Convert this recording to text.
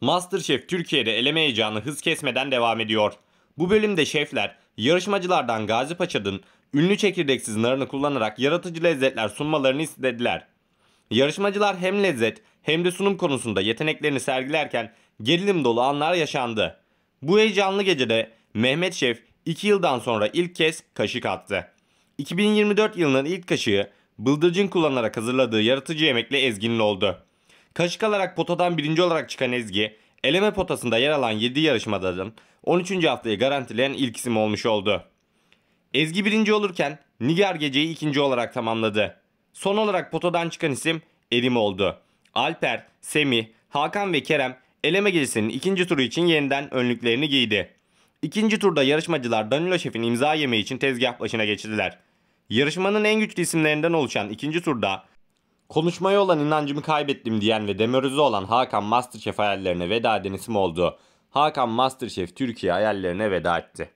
Masterchef Türkiye'de eleme heyecanı hız kesmeden devam ediyor. Bu bölümde şefler yarışmacılardan Gazi Paşa'nın ünlü çekirdeksiz narını kullanarak yaratıcı lezzetler sunmalarını istediler. Yarışmacılar hem lezzet hem de sunum konusunda yeteneklerini sergilerken gerilim dolu anlar yaşandı. Bu heyecanlı gecede Mehmet Şef 2 yıldan sonra ilk kez kaşık attı. 2024 yılının ilk kaşığı bıldırcın kullanarak hazırladığı yaratıcı yemekle ezginli oldu. Kaşık alarak potadan birinci olarak çıkan Ezgi, eleme potasında yer alan 7 yarışmadan 13. haftayı garantileyen ilk isim olmuş oldu. Ezgi birinci olurken Nigar geceyi ikinci olarak tamamladı. Son olarak potadan çıkan isim Erim oldu. Alper, Semi, Hakan ve Kerem eleme gecesinin ikinci turu için yeniden önlüklerini giydi. İkinci turda yarışmacılar Danilo Şef'in imza yemeği için tezgah başına geçtiler. Yarışmanın en güçlü isimlerinden oluşan ikinci turda Konuşmaya olan inancımı kaybettim diyen ve demoralize olan Hakan Masterchef hayallerine veda eden isim oldu. Hakan Masterchef Türkiye hayallerine veda etti.